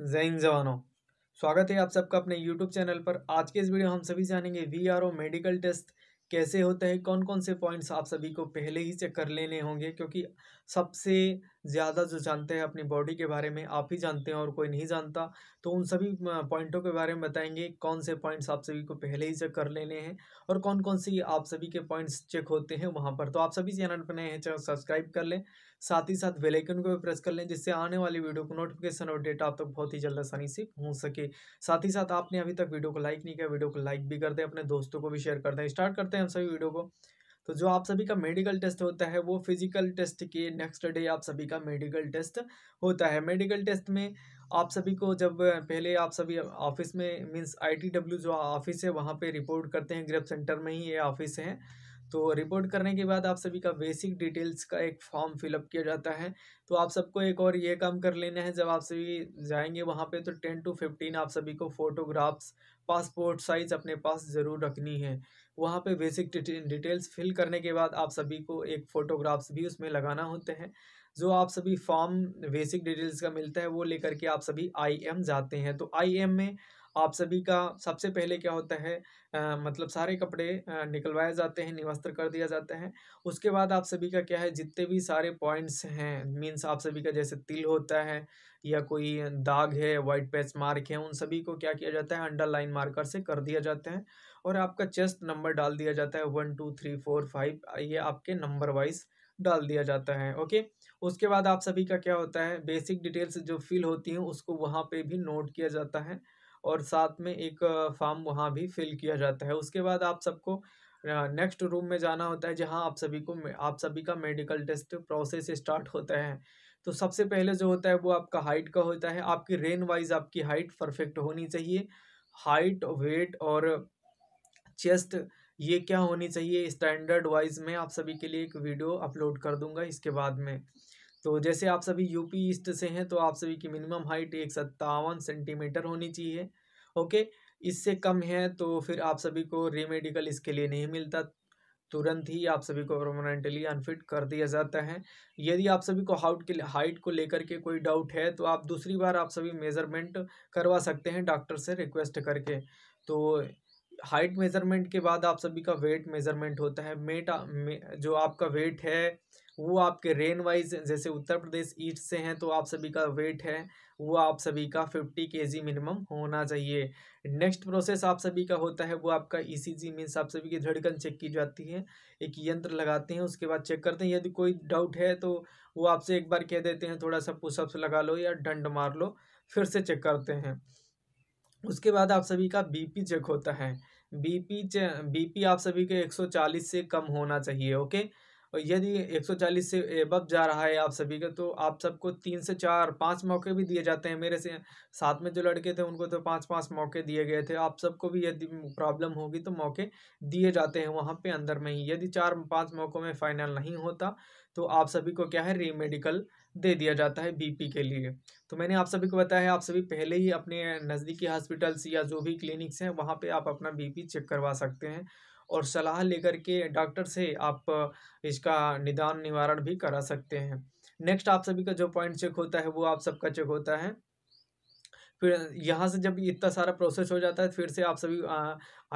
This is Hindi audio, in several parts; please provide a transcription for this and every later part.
जैन जवानों स्वागत है आप सबका अपने YouTube चैनल पर आज के इस वीडियो हम सभी जानेंगे वी मेडिकल टेस्ट कैसे होता है कौन कौन से पॉइंट्स आप सभी को पहले ही चेक कर लेने होंगे क्योंकि सबसे ज़्यादा जो जानते हैं अपनी बॉडी के बारे में आप ही जानते हैं और कोई नहीं जानता तो उन सभी पॉइंटों के बारे में बताएंगे कौन से पॉइंट्स आप सभी को पहले ही चेक कर लेने हैं और कौन कौन से आप सभी के पॉइंट्स चेक होते हैं वहाँ पर तो आप सभी चैनल पर नए हैं चैनल सब्सक्राइब कर लें साथ ही साथ बेलाइकन को भी प्रेस कर लें जिससे आने वाली वीडियो को नोटिफिकेशन और डेटा आप तक बहुत ही जल्द आसानी से पहुँच सके साथ ही साथ आपने अभी तक वीडियो को लाइक नहीं किया वीडियो को लाइक भी कर दें अपने दोस्तों को भी शेयर कर दें स्टार्ट करते हैं हम सभी वीडियो को तो जो आप सभी का मेडिकल टेस्ट होता है वो फिजिकल टेस्ट के नेक्स्ट डे आप सभी का मेडिकल टेस्ट होता है मेडिकल टेस्ट में आप सभी को जब पहले आप सभी ऑफिस में मीन्स आईटीडब्ल्यू जो ऑफिस है वहाँ पे रिपोर्ट करते हैं ग्रेप सेंटर में ही ये ऑफिस है तो रिपोर्ट करने के बाद आप सभी का बेसिक डिटेल्स का एक फॉर्म फिलअप किया जाता है तो आप सबको एक और ये काम कर लेना है जब आप सभी जाएंगे वहाँ पे तो टेन टू फिफ्टीन आप सभी को फोटोग्राफ्स पासपोर्ट साइज अपने पास ज़रूर रखनी है वहाँ पे बेसिक डिटेल्स फिल करने के बाद आप सभी को एक फ़ोटोग्राफ्स भी उसमें लगाना होते हैं जो आप सभी फॉर्म बेसिक डिटेल्स का मिलता है वो लेकर के आप सभी आई एम जाते हैं तो आई एम में आप सभी का सबसे पहले क्या होता है आ, मतलब सारे कपड़े निकलवाए जाते हैं निवस्त्र कर दिया जाता है उसके बाद आप सभी का क्या है जितने भी सारे पॉइंट्स हैं मीन्स आप सभी का जैसे तिल होता है या कोई दाग है वाइट पैच मार्क है उन सभी को क्या किया जाता है अंडरलाइन मार्कर से कर दिया जाता है और आपका चेस्ट नंबर डाल दिया जाता है one two three four five ये आपके नंबर वाइज डाल दिया जाता है ओके उसके बाद आप सभी का क्या होता है बेसिक डिटेल्स जो फिल होती हैं उसको वहाँ पे भी नोट किया जाता है और साथ में एक फॉर्म वहाँ भी फिल किया जाता है उसके बाद आप सबको नेक्स्ट रूम में जाना होता है जहाँ आप सभी को आप सभी का मेडिकल टेस्ट प्रोसेस स्टार्ट होता है तो सबसे पहले जो होता है वो आपका हाइट का होता है आपकी रेन वाइज आपकी हाइट परफेक्ट होनी चाहिए हाइट वेट और चेस्ट ये क्या होनी चाहिए स्टैंडर्ड वाइज में आप सभी के लिए एक वीडियो अपलोड कर दूंगा इसके बाद में तो जैसे आप सभी यूपी ईस्ट से हैं तो आप सभी की मिनिमम हाइट एक सत्तावन सेंटीमीटर होनी चाहिए ओके इससे कम है तो फिर आप सभी को रेमेडिकल इसके लिए नहीं मिलता तुरंत ही आप सभी को परमानेंटली अनफिट कर दिया जाता है यदि आप सभी को हाउट के हाइट को लेकर के कोई डाउट है तो आप दूसरी बार आप सभी मेज़रमेंट करवा सकते हैं डॉक्टर से रिक्वेस्ट करके तो हाइट मेज़रमेंट के बाद आप सभी का वेट मेज़रमेंट होता है मेटा मे, जो आपका वेट है वो आपके रेन वाइज जैसे उत्तर प्रदेश ईस्ट से हैं तो आप सभी का वेट है वो आप सभी का फिफ्टी के जी मिनिमम होना चाहिए नेक्स्ट प्रोसेस आप सभी का होता है वो आपका ई सी जी मीन्स आप सभी की धड़कन चेक की जाती है एक यंत्र लगाते हैं उसके बाद चेक करते हैं यदि कोई डाउट है तो वो आपसे एक बार कह देते हैं थोड़ा सा पुशअप्स लगा लो या डंड मार लो फिर से चेक करते हैं उसके बाद आप सभी का बीपी चेक होता है बीपी बीपी आप सभी के 140 से कम होना चाहिए ओके और यदि 140 से एबब जा रहा है आप सभी का तो आप सबको तीन से चार पाँच मौके भी दिए जाते हैं मेरे से साथ में जो लड़के थे उनको तो पाँच पाँच मौके दिए गए थे आप सबको भी यदि प्रॉब्लम होगी तो मौके दिए जाते हैं वहाँ पे अंदर में ही यदि चार पाँच मौक़ों में फाइनल नहीं होता तो आप सभी को क्या है रीमेडिकल दे दिया जाता है बीपी के लिए तो मैंने आप सभी को बताया है आप सभी पहले ही अपने नज़दीकी हॉस्पिटल्स या जो भी क्लिनिक्स हैं वहाँ पे आप अपना बीपी चेक करवा सकते हैं और सलाह लेकर के डॉक्टर से आप इसका निदान निवारण भी करा सकते हैं नेक्स्ट आप सभी का जो पॉइंट चेक होता है वो आप सबका चेक होता है फिर यहाँ से जब इतना सारा प्रोसेस हो जाता है फिर से आप सभी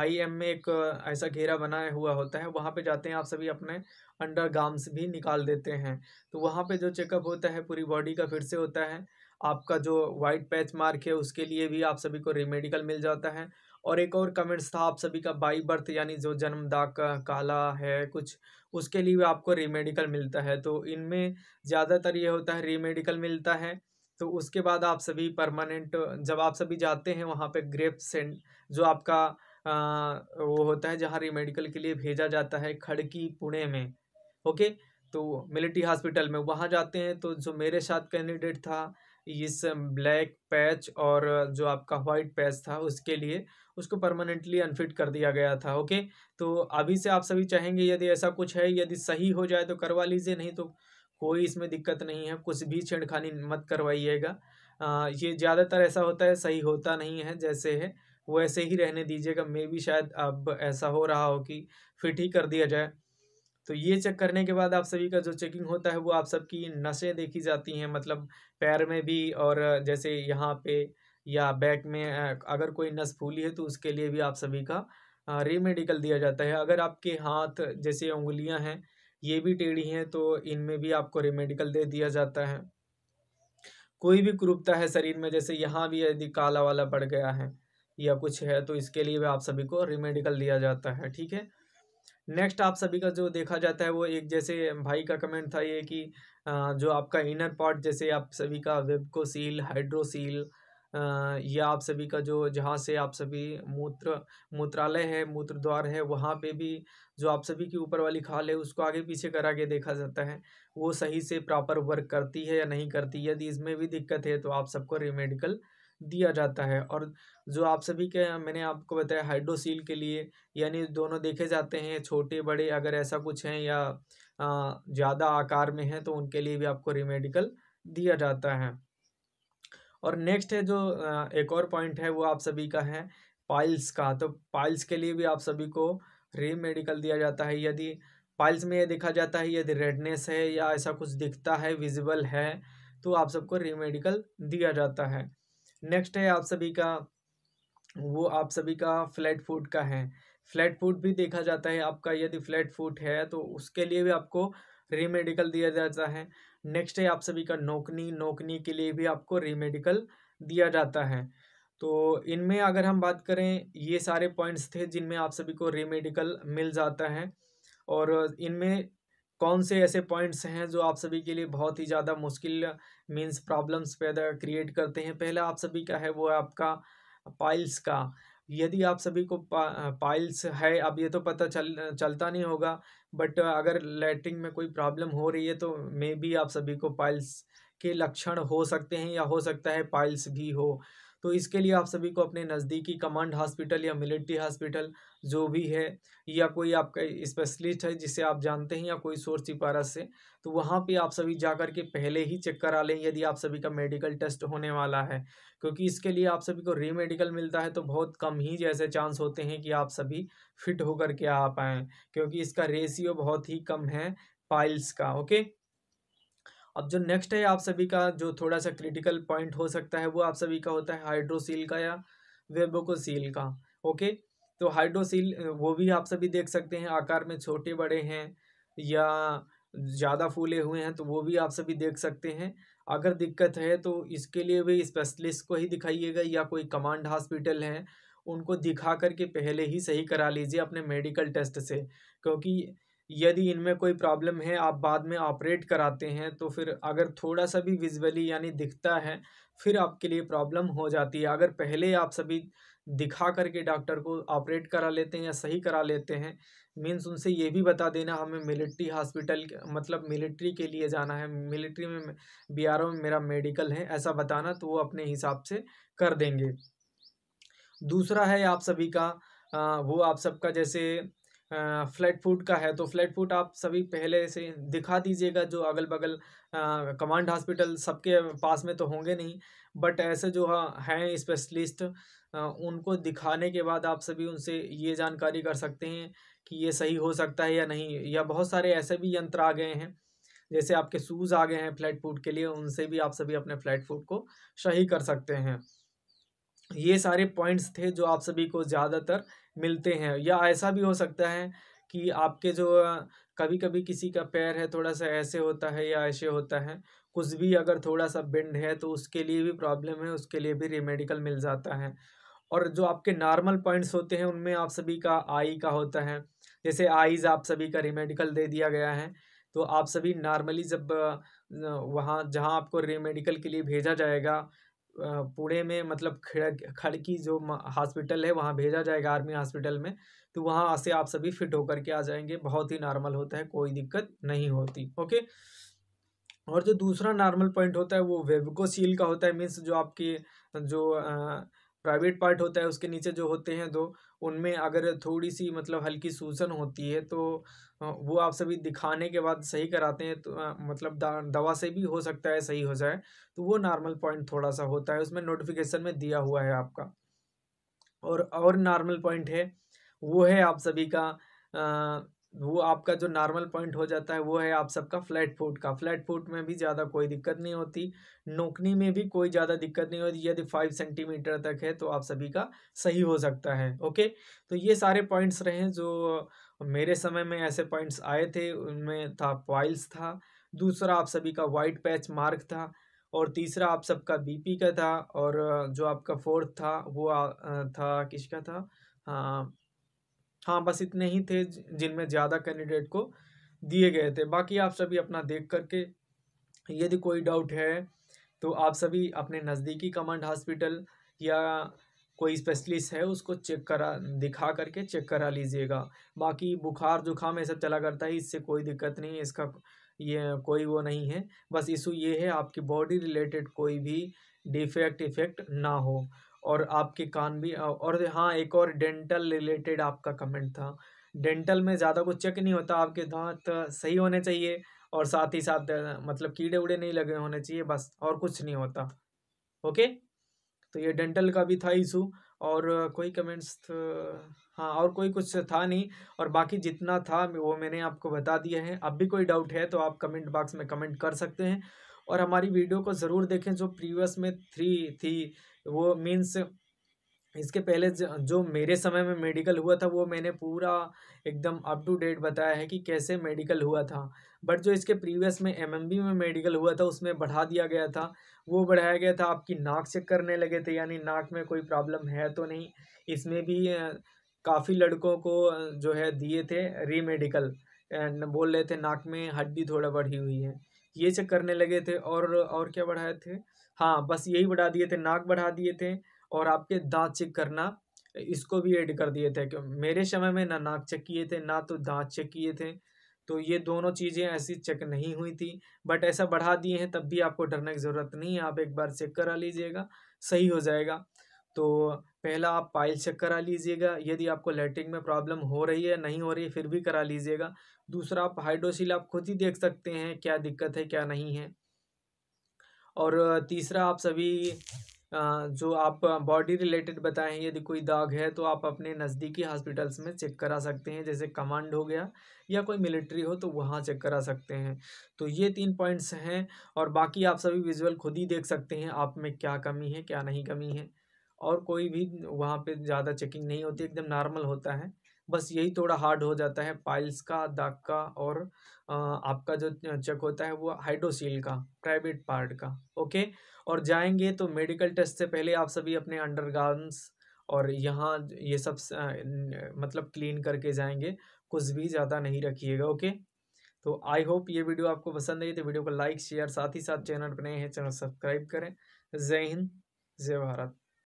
आई एम में एक ऐसा घेरा बनाया हुआ होता है वहाँ पे जाते हैं आप सभी अपने अंडर गार्म्स भी निकाल देते हैं तो वहाँ पे जो चेकअप होता है पूरी बॉडी का फिर से होता है आपका जो वाइट पैच मार्क है उसके लिए भी आप सभी को रेमेडिकल मिल जाता है और एक और कमेंट्स था आप सभी का बाई बर्थ यानी जो जन्मदा का काला है कुछ उसके लिए भी आपको रेमेडिकल मिलता है तो इनमें ज़्यादातर ये होता है रेमेडिकल मिलता है तो उसके बाद आप सभी परमानेंट जब आप सभी जाते हैं वहाँ पे ग्रेप सेंट जो आपका आ, वो होता है जहाँ रेमेडिकल के लिए भेजा जाता है खड़की पुणे में ओके तो मिलिट्री हॉस्पिटल में वहाँ जाते हैं तो जो मेरे साथ कैंडिडेट था इस ब्लैक पैच और जो आपका वाइट पैच था उसके लिए उसको परमानेंटली अनफिट कर दिया गया था ओके तो अभी से आप सभी चाहेंगे यदि ऐसा कुछ है यदि सही हो जाए तो करवा लीजिए नहीं तो कोई इसमें दिक्कत नहीं है कुछ भी छेड़खानी मत करवाइएगा ये ज़्यादातर ऐसा होता है सही होता नहीं है जैसे है वैसे ही रहने दीजिएगा मे भी शायद अब ऐसा हो रहा हो कि फिट ही कर दिया जाए तो ये चेक करने के बाद आप सभी का जो चेकिंग होता है वो आप सबकी नसें देखी जाती हैं मतलब पैर में भी और जैसे यहाँ पे या बैक में अगर कोई नस फूली है तो उसके लिए भी आप सभी का रेमेडिकल दिया जाता है अगर आपके हाथ जैसे उंगलियाँ हैं ये भी टेढ़ी हैं तो इनमें भी आपको रेमेडिकल दे दिया जाता है कोई भी क्रूपता है शरीर में जैसे यहाँ भी यदि काला वाला पड़ गया है या कुछ है तो इसके लिए भी आप सभी को रेमेडिकल दिया जाता है ठीक है नेक्स्ट आप सभी का जो देखा जाता है वो एक जैसे भाई का कमेंट था ये कि जो आपका इनर पार्ट जैसे आप सभी का वेबको सील हाइड्रोसील या आप सभी का जो जहाँ से आप सभी मूत्र मूत्रालय है मूत्र द्वार है वहाँ पे भी जो आप सभी की ऊपर वाली खाल है उसको आगे पीछे करा के देखा जाता है वो सही से प्रॉपर वर्क करती है या नहीं करती यदि इसमें भी दिक्कत है तो आप सबको रेमेडिकल दिया जाता है और जो आप सभी के मैंने आपको बताया हाइड्रोसील के लिए यानी दोनों देखे जाते हैं छोटे बड़े अगर ऐसा कुछ हैं या ज़्यादा आकार में हैं तो उनके लिए भी आपको रिमेडिकल दिया जाता है और नेक्स्ट है जो एक और पॉइंट है वो आप सभी का है पाइल्स का तो पाइल्स के लिए भी आप सभी को रिमेडिकल दिया जाता है यदि पाइल्स में ये देखा जाता है यदि रेडनेस है या ऐसा कुछ दिखता है विजिबल है तो आप सबको रिमेडिकल दिया जाता है नेक्स्ट है आप सभी का वो आप सभी का फ्लैट फूट का है फ्लैट फूट भी देखा जाता है आपका यदि फ्लैट फूट है तो उसके लिए भी आपको रीमेडिकल दिया जाता है नेक्स्ट है आप सभी का नोकनी नोकनी के लिए भी आपको रीमेडिकल दिया जाता है तो इनमें अगर हम बात करें ये सारे पॉइंट्स थे जिनमें आप सभी को रीमेडिकल मिल जाता है और इनमें कौन से ऐसे पॉइंट्स हैं जो आप सभी के लिए बहुत ही ज़्यादा मुश्किल मीन्स प्रॉब्लम्स पैदा क्रिएट करते हैं पहला आप सभी का है वो है आपका पाइल्स का यदि आप सभी को पा, पाइल्स है अब ये तो पता चल चलता नहीं होगा बट अगर लेटरिन में कोई प्रॉब्लम हो रही है तो मे भी आप सभी को पाइल्स के लक्षण हो सकते हैं या हो सकता है पाइल्स भी हो तो इसके लिए आप सभी को अपने नज़दीकी कमांड हॉस्पिटल या मिलिट्री हॉस्पिटल जो भी है या कोई आपका स्पेशलिस्ट है जिसे आप जानते हैं या कोई सोर्स सिफारस से तो वहाँ पे आप सभी जा कर के पहले ही चेक करा लें यदि आप सभी का मेडिकल टेस्ट होने वाला है क्योंकि इसके लिए आप सभी को री मेडिकल मिलता है तो बहुत कम ही जैसे चांस होते हैं कि आप सभी फिट होकर के आ पाएँ क्योंकि इसका रेशियो बहुत ही कम है पाइल्स का ओके अब जो नेक्स्ट है आप सभी का जो थोड़ा सा क्रिटिकल पॉइंट हो सकता है वो आप सभी का होता है हाइड्रोसील का या वेबोकोसील का ओके तो हाइड्रोसील वो भी आप सभी देख सकते हैं आकार में छोटे बड़े हैं या ज़्यादा फूले हुए हैं तो वो भी आप सभी देख सकते हैं अगर दिक्कत है तो इसके लिए भी स्पेशलिस्ट को ही दिखाइएगा या कोई कमांड हॉस्पिटल है उनको दिखा करके पहले ही सही करा लीजिए अपने मेडिकल टेस्ट से क्योंकि यदि इनमें कोई प्रॉब्लम है आप बाद में ऑपरेट कराते हैं तो फिर अगर थोड़ा सा भी विजुअली यानी दिखता है फिर आपके लिए प्रॉब्लम हो जाती है अगर पहले आप सभी दिखा करके डॉक्टर को ऑपरेट करा लेते हैं या सही करा लेते हैं मीन्स उनसे ये भी बता देना हमें मिलिट्री हॉस्पिटल मतलब मिलिट्री के लिए जाना है मिलिट्री में बी आर ओ में मेरा मेडिकल है ऐसा बताना तो वो अपने हिसाब से कर देंगे दूसरा है आप सभी का आ, वो आप सबका जैसे फ्लैट फूट का है तो फ्लैट फूट आप सभी पहले से दिखा दीजिएगा जो अगल बगल कमांड हॉस्पिटल सबके पास में तो होंगे नहीं बट ऐसे जो हैं स्पेशलिस्ट उनको दिखाने के बाद आप सभी उनसे ये जानकारी कर सकते हैं कि ये सही हो सकता है या नहीं या बहुत सारे ऐसे भी यंत्र आ गए हैं जैसे आपके शूज़ आ गए हैं फ्लैट फूट के लिए उनसे भी आप सभी अपने फ्लैट फूट को सही कर सकते हैं ये सारे पॉइंट्स थे जो आप सभी को ज़्यादातर मिलते हैं या ऐसा भी हो सकता है कि आपके जो कभी कभी किसी का पैर है थोड़ा सा ऐसे होता है या ऐसे होता है कुछ भी अगर थोड़ा सा बेंड है तो उसके लिए भी प्रॉब्लम है उसके लिए भी रेमेडिकल मिल जाता है और जो आपके नॉर्मल पॉइंट्स होते हैं उनमें आप सभी का आई का होता है जैसे आईज आप सभी का रेमेडिकल दे दिया गया है तो आप सभी नॉर्मली जब वहाँ जहाँ आपको रेमेडिकल के लिए भेजा जाएगा पुणे में मतलब खड़की जो हॉस्पिटल है वहाँ भेजा जाएगा आर्मी हॉस्पिटल में तो वहाँ से आप सभी फिट होकर के आ जाएंगे बहुत ही नॉर्मल होता है कोई दिक्कत नहीं होती ओके और जो दूसरा नॉर्मल पॉइंट होता है वो वेबको का होता है मीन्स जो आपके जो आ, प्राइवेट पार्ट होता है उसके नीचे जो होते हैं दो उनमें अगर थोड़ी सी मतलब हल्की सूजन होती है तो वो आप सभी दिखाने के बाद सही कराते हैं तो मतलब दवा से भी हो सकता है सही हो जाए तो वो नॉर्मल पॉइंट थोड़ा सा होता है उसमें नोटिफिकेशन में दिया हुआ है आपका और और नॉर्मल पॉइंट है वो है आप सभी का वो आपका जो नॉर्मल पॉइंट हो जाता है वो है आप सबका फ्लैट फुट का फ्लैट फुट में भी ज़्यादा कोई दिक्कत नहीं होती नोकनी में भी कोई ज़्यादा दिक्कत नहीं होती यदि फाइव सेंटीमीटर तक है तो आप सभी का सही हो सकता है ओके तो ये सारे पॉइंट्स रहे जो मेरे समय में ऐसे पॉइंट्स आए थे उनमें था पॉइल्स था दूसरा आप सभी का वाइट पैच मार्क था और तीसरा आप सबका बी का था और जो आपका फोर्थ था वो था किसका था हाँ हाँ बस इतने ही थे जिनमें ज़्यादा कैंडिडेट को दिए गए थे बाकी आप सभी अपना देख करके यदि कोई डाउट है तो आप सभी अपने नज़दीकी कमांड हॉस्पिटल या कोई स्पेशलिस्ट है उसको चेक करा दिखा करके चेक करा लीजिएगा बाकी बुखार जुखाम ऐसा सब चला करता है इससे कोई दिक्कत नहीं है इसका ये कोई वो नहीं है बस इशू ये है आपकी बॉडी रिलेटेड कोई भी डिफेक्ट इफेक्ट ना हो और आपके कान भी और हाँ एक और डेंटल रिलेटेड आपका कमेंट था डेंटल में ज़्यादा कुछ चेक नहीं होता आपके दांत सही होने चाहिए और साथ ही साथ मतलब कीड़े उड़े नहीं लगे होने चाहिए बस और कुछ नहीं होता ओके तो ये डेंटल का भी था इशू और कोई कमेंट्स तो, हाँ और कोई कुछ था नहीं और बाकी जितना था वो मैंने आपको बता दिया है अब भी कोई डाउट है तो आप कमेंट बॉक्स में कमेंट कर सकते हैं और हमारी वीडियो को ज़रूर देखें जो प्रीवियस में थ्री थी वो मीन्स इसके पहले जो मेरे समय में मेडिकल हुआ था वो मैंने पूरा एकदम अप टू डेट बताया है कि कैसे मेडिकल हुआ था बट जो इसके प्रीवियस में एमएमबी में मेडिकल हुआ था उसमें बढ़ा दिया गया था वो बढ़ाया गया था आपकी नाक चेक करने लगे थे यानी नाक में कोई प्रॉब्लम है तो नहीं इसमें भी काफ़ी लड़कों को जो है दिए थे मेडिकल बोल रहे थे नाक में हड्डी थोड़ा बढ़ी हुई है ये चेक करने लगे थे और और क्या बढ़ाए थे हाँ बस यही बढ़ा दिए थे नाक बढ़ा दिए थे और आपके दांत चेक करना इसको भी ऐड कर दिए थे क्यों मेरे समय में ना नाक चेक किए थे ना तो दांत चेक किए थे तो ये दोनों चीज़ें ऐसी चेक नहीं हुई थी बट ऐसा बढ़ा दिए हैं तब भी आपको डरने की ज़रूरत नहीं है आप एक बार चेक करा लीजिएगा सही हो जाएगा तो पहला आप पाइल चेक करा लीजिएगा यदि आपको लेटरिंग में प्रॉब्लम हो रही है नहीं हो रही है फिर भी करा लीजिएगा दूसरा आप हाइड्रोसिल आप खुद ही देख सकते हैं क्या दिक्कत है क्या नहीं है और तीसरा आप सभी जो आप बॉडी रिलेटेड बताएं यदि कोई दाग है तो आप अपने नज़दीकी हॉस्पिटल्स में चेक करा सकते हैं जैसे कमांड हो गया या कोई मिलिट्री हो तो वहाँ चेक करा सकते हैं तो ये तीन पॉइंट्स हैं और बाकी आप सभी विजुअल खुद ही देख सकते हैं आप में क्या कमी है क्या नहीं कमी है और कोई भी वहाँ पे ज़्यादा चेकिंग नहीं होती एकदम नॉर्मल होता है बस यही थोड़ा हार्ड हो जाता है पाइल्स का दाग का और आपका जो चेक होता है वो हाइड्रोसील का प्राइवेट पार्ट का ओके और जाएंगे तो मेडिकल टेस्ट से पहले आप सभी अपने अंडर और यहाँ ये सब मतलब क्लीन करके जाएंगे कुछ भी ज़्यादा नहीं रखिएगा ओके तो आई होप ये वीडियो आपको पसंद आई तो वीडियो को लाइक शेयर साथ ही साथ चैनल पर नए हैं चैनल सब्सक्राइब करें जय हिंद जय भारत